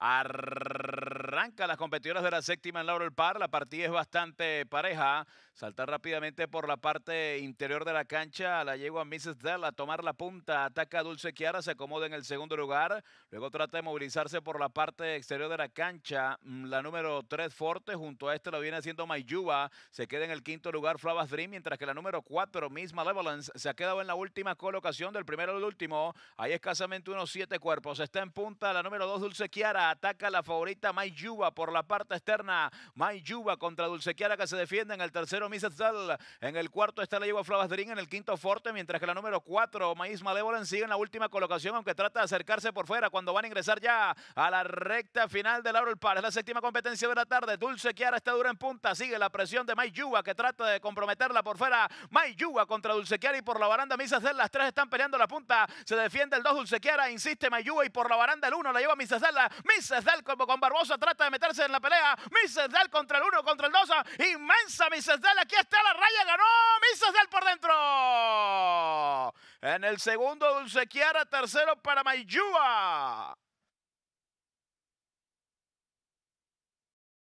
Arr- las competidoras de la séptima en Laurel Par. La partida es bastante pareja. Saltar rápidamente por la parte interior de la cancha. La yegua Mrs. Dell a tomar la punta. Ataca Dulce Chiara. Se acomoda en el segundo lugar. Luego trata de movilizarse por la parte exterior de la cancha. Mm, la número tres Forte. Junto a este lo viene haciendo Mayuba. Se queda en el quinto lugar Flavas Dream. Mientras que la número 4 Miss Malevolence se ha quedado en la última colocación del primero al último. Hay escasamente unos siete cuerpos. Está en punta la número dos Dulce Chiara. Ataca la favorita Mayuba por la parte externa. May Yuba contra Dulcequiara que se defiende en el tercero Misetzal. En el cuarto está la lleva Flavasdrin en el quinto Forte, mientras que la número cuatro Maíz Malevolen, sigue en la última colocación, aunque trata de acercarse por fuera cuando van a ingresar ya a la recta final del El Par. Es la séptima competencia de la tarde. Dulcequiara está dura en punta. Sigue la presión de May que trata de comprometerla por fuera. May Yuba contra Dulcequiara y por la baranda Zell. Las tres están peleando la punta. Se defiende el dos Dulcequiara. Insiste May y por la baranda el uno la lleva Misa Zell, como con Barbosa trata de meterse en la pelea. Dell contra el 1, contra el 2. Inmensa Dell, Aquí está la raya. Ganó Dell por dentro. En el segundo, dulce Dulcequiara. Tercero para Mayúa.